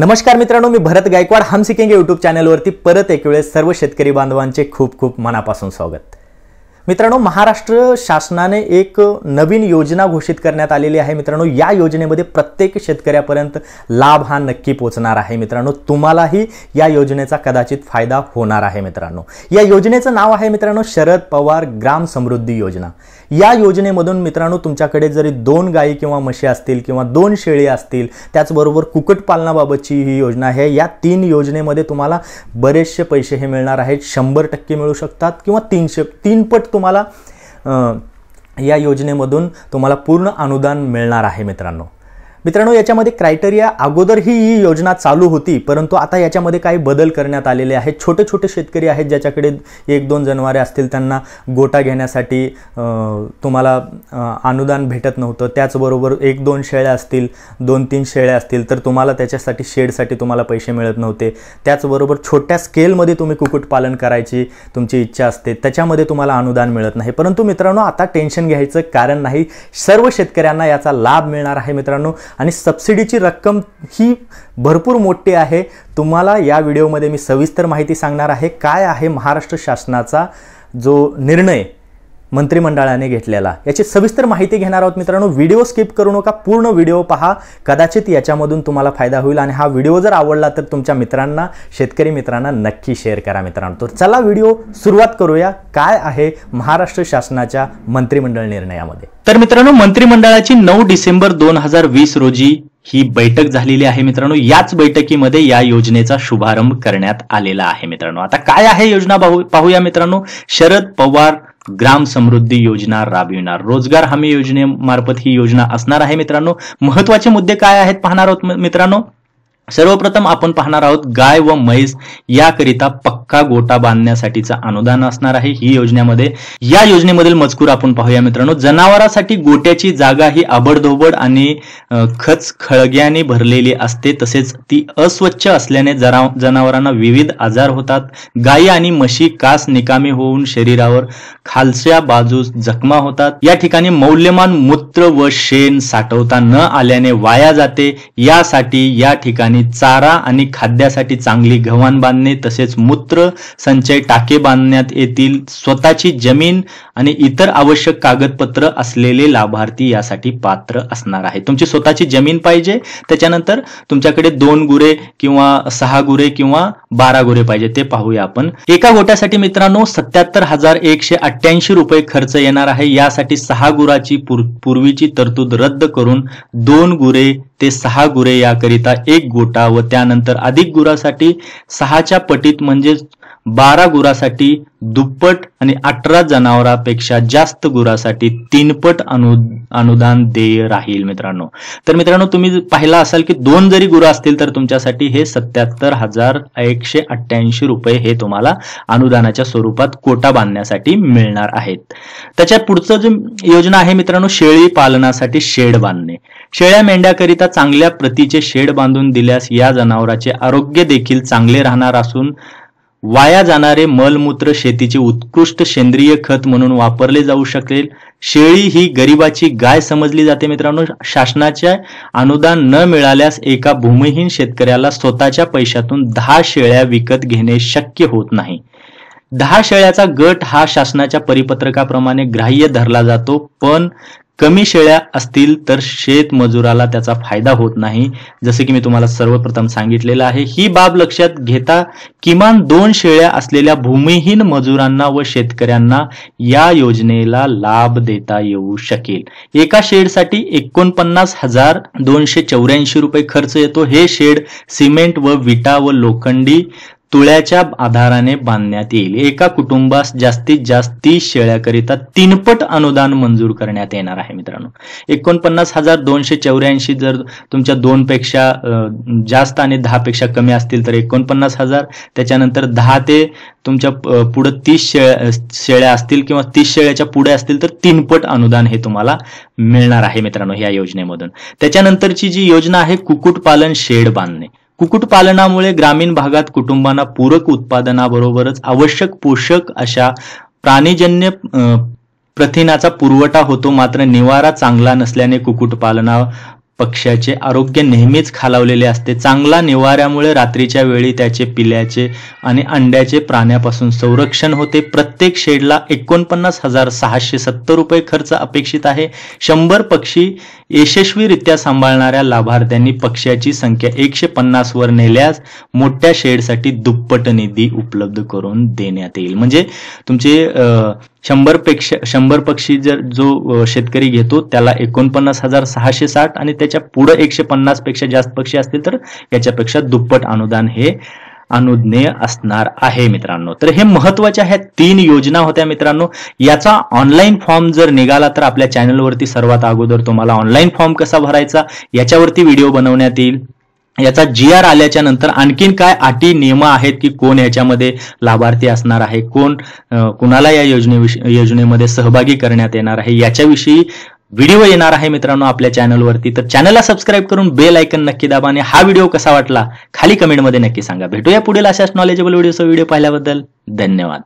नमस्कार मित्रांनो मी भरत गायकवाड हम सिकेंगे यूट्यूब चॅनलवरती परत एक वेळेस सर्व शेतकरी बांधवांचे खूप खूप मनापासून स्वागत मित्रांनो महाराष्ट्र शासनाने एक नवीन योजना घोषित करण्यात आलेली आहे मित्रांनो या योजनेमध्ये प्रत्येक शेतकऱ्यापर्यंत लाभ हा नक्की पोचणार आहे मित्रांनो तुम्हालाही या योजनेचा कदाचित फायदा होणार आहे मित्रांनो या योजनेचं नाव आहे मित्रांनो शरद पवार ग्राम समृद्धी योजना या योजनेमधून मित्रांनो तुमच्याकडे जरी दोन गायी किंवा म्हशी असतील किंवा दोन शेळी असतील त्याचबरोबर कुक्कुटपालनाबाबतची ही योजना आहे या तीन योजनेमध्ये तुम्हाला बरेचसे पैसे हे मिळणार आहेत शंभर टक्के मिळू शकतात किंवा तीनशे तीनपट तुम्हाला या योजनेमधून तुम्हाला पूर्ण अनुदान मिळणार आहे मित्रांनो मित्रांनो याच्यामध्ये क्रायटेरिया अगोदर ही ही योजना चालू होती परंतु आता याच्यामध्ये काही बदल करण्यात आलेले आहेत छोटे छोटे शेतकरी आहेत ज्याच्याकडे एक दोन जनावरे असतील त्यांना गोटा घेण्यासाठी तुम्हाला अनुदान भेटत नव्हतं त्याचबरोबर एक दोन शेळ्या असतील दोन तीन शेळ्या असतील तर तुम्हाला त्याच्यासाठी शेडसाठी तुम्हाला पैसे मिळत नव्हते त्याचबरोबर छोट्या स्केलमध्ये तुम्ही कुक्कुटपालन करायची तुमची इच्छा असते त्याच्यामध्ये तुम्हाला अनुदान मिळत नाही परंतु मित्रांनो आता टेन्शन घ्यायचं कारण नाही सर्व शेतकऱ्यांना याचा लाभ मिळणार आहे मित्रांनो आणि सबसिडीची रक्कम ही भरपूर मोठी आहे तुम्हाला या व्हिडिओमध्ये मी सविस्तर माहिती सांगणार आहे काय आहे महाराष्ट्र शासनाचा जो निर्णय मंत्रिमंडळाने घेतलेला याची सविस्तर माहिती घेणार आहोत मित्रांनो व्हिडिओ स्किप करू नका पूर्ण व्हिडिओ पहा कदाचित याच्यामधून तुम्हाला फायदा होईल आणि हा व्हिडिओ जर आवडला तर तुमच्या मित्रांना शेतकरी मित्रांना नक्की शेअर करा मित्रांनो तर चला व्हिडिओ सुरुवात करूया काय आहे महाराष्ट्र शासनाच्या मंत्रिमंडळ निर्णयामध्ये तर मित्रांनो मंत्रिमंडळाची नऊ डिसेंबर दोन हजार वीस रोजी ही बैठक झालेली आहे मित्रांनो याच बैठकीमध्ये या योजनेचा शुभारंभ करण्यात आलेला आहे मित्रांनो आता काय आहे योजना पाहूया मित्रांनो शरद पवार ग्राम समृद्धी योजना राबविणार रोजगार हमी योजनेमार्फत ही योजना असणार आहे मित्रांनो महत्वाचे मुद्दे काय आहेत पाहणार आहोत मित्रांनो सर्वप्रथम आपण पाहणार आहोत गाय व म्हैस याकरिता पक्का गोटा बांधण्यासाठीचं अनुदान असणार आहे ही योजनेमध्ये या योजनेमधील मजकूर आपण पाहूया मित्रांनो जनावरांसाठी गोट्याची जागा ही आबडधोबड आणि खच खळग्याने भरलेली असते तसेच ती अस्वच्छ असल्याने जनावरांना विविध आजार होतात गायी आणि म्हशी कास निकामी होऊन शरीरावर खालच्या बाजूस जखमा होतात या ठिकाणी मौल्यमान मूत्र व शेण साठवता न आल्याने वाया जाते यासाठी या ठिकाणी आणि चारा आणि खाद्यासाठी चांगली गव्हाण बांधणे तसेच मूत्र संचय टाके बांधण्यात येतील स्वतःची जमीन आणि इतर आवश्यक कागदपत्र असलेले लाभार्थी यासाठी पात्र असणार आहे तुमची स्वतःची जमीन पाहिजे त्याच्यानंतर तुमच्याकडे दोन गुरे किंवा सहा गुरे किंवा बारा गुरे पाहिजे ते पाहूया आपण एका गोट्यासाठी मित्रांनो सत्याहत्तर हजार एकशे अठ्ठ्याऐंशी रुपये खर्च येणार आहे यासाठी सहा गुराची पूर्वीची तरतूद रद्द करून दोन गुरे ते सहा गुरे याकरिता एक गोटा व त्यानंतर अधिक गुरासाठी सहाच्या पटीत म्हणजे बारा गुरासाठी दुप्पट आणि अठरा जनावरांपेक्षा जास्त गुरासाठी तीनपट अनु अनुदान देय राहील मित्रांनो तर मित्रांनो तुम्ही पाहिला असाल की दोन जरी गुरु असतील तर तुमच्यासाठी हे सत्याहत्तर हजार एकशे अठ्ठ्याऐंशी रुपये हे तुम्हाला अनुदानाच्या स्वरूपात कोटा बांधण्यासाठी मिळणार आहेत त्याच्या पुढचं जे योजना आहे मित्रांनो शेळी पालनासाठी शेड बांधणे शेळ्या मेंढ्याकरिता चांगल्या प्रतीचे शेड बांधून दिल्यास या जनावराचे आरोग्य देखील चांगले राहणार असून वाया जाणारे मलमूत्र शेतीचे उत्कृष्ट सेंद्रिय खत म्हणून वापरले जाऊ शकेल शेळी ही गरिबाची गाय समजली जाते मित्रांनो शासनाचे अनुदान न मिळाल्यास एका भूमिहीन शेतकऱ्याला स्वतःच्या पैशातून दहा शेळ्या विकत घेणे शक्य होत नाही दहा शेळ्याचा गट हा शासनाच्या परिपत्रकाप्रमाणे ग्राह्य धरला जातो पण कमी शेळ्या असतील तर शेतमजुराला त्याचा फायदा होत नाही जसे की मी तुम्हाला सर्वप्रथम सांगितलेलं आहे ही बाब लक्षात घेता किमान दोन शेळ्या असलेल्या भूमिहीन मजुरांना व शेतकऱ्यांना या योजनेला लाभ देता येऊ शकेल एका शेडसाठी एकोणपन्नास हजार दोनशे चौऱ्याऐंशी रुपये खर्च येतो हे शेड सिमेंट व विटा व लोखंडी तुळ्याच्या आधाराने बांधण्यात येईल एका कुटुंबास जास्तीत जास्त तीस शेळ्याकरिता तीनपट अनुदान मंजूर करण्यात येणार आहे मित्रांनो एकोणपन्नास हजार दोनशे चौऱ्याऐंशी जर तुमच्या दोन पेक्षा जास्त आणि दहा पेक्षा कमी असतील तर एकोणपन्नास हजार त्याच्यानंतर दहा ते तुमच्या पुढे तीस शेळ्या शेळ्या असतील किंवा तीस शेळ्याच्या पुढे असतील तर तीनपट अनुदान हे तुम्हाला मिळणार आहे मित्रांनो या योजनेमधून त्याच्यानंतरची जी योजना आहे कुक्कुटपालन शेड बांधणे कुक्कुटपालनामुळे ग्रामीण भागात कुटुंबांना पूरक उत्पादनाबरोबरच आवश्यक पोषक अशा प्राणीजन्य प्रथिनाचा पुरवठा होतो मात्र निवारा चांगला नसल्याने कुक्कुटपालना पक्ष्याचे आरोग्य नेहमीच खालावलेले असते चांगला निवाऱ्यामुळे रात्रीच्या वेळी त्याचे पिल्याचे आणि अंड्याचे प्राण्यापासून संरक्षण होते प्रत्येक शेडला एकोणपन्नास हजार सहाशे सत्तर रुपये खर्च अपेक्षित आहे शंभर पक्षी यशस्वीरित्या सांभाळणाऱ्या लाभार्थ्यांनी पक्ष्याची संख्या एकशे वर नेल्यास मोठ्या शेडसाठी दुप्पट निधी उपलब्ध करून देण्यात येईल म्हणजे तुमचे शंभर पेक्षा शंभर पक्षी जर जो शेतकरी घेतो त्याला एकोणपन्नास हजार सहाशे साठ आणि त्याच्या पुढे एकशे पन्नास पेक्षा जास्त पक्षी असतील तर याच्यापेक्षा दुप्पट अनुदान हे अनुज्ञेय असणार आहे मित्रांनो तर हे महत्वाच्या ह्या तीन योजना होत्या मित्रांनो याचा ऑनलाईन फॉर्म जर निघाला तर आपल्या चॅनलवरती सर्वात अगोदर तुम्हाला ऑनलाईन फॉर्म कसा भरायचा याच्यावरती व्हिडिओ बनवण्यात येईल याचा जी आर आल्याच्या नंतर आणखीन काय अटी नियम आहेत की कोण याच्यामध्ये लाभार्थी असणार आहे कोण कुणाला या योजनेविषयी योजनेमध्ये सहभागी करण्यात येणार आहे याच्याविषयी व्हिडिओ येणार आहे मित्रांनो आपल्या चॅनलवरती तर चॅनलला सबस्क्राईब करून बेल ऐकन नक्की दाबा आणि हा व्हिडिओ कसा वाटला खाली कमेंटमध्ये नक्की सांगा भेटूया पुढील अशाच नॉलेजेबल व्हिडिओ व्हिडिओ पाहिल्याबद्दल धन्यवाद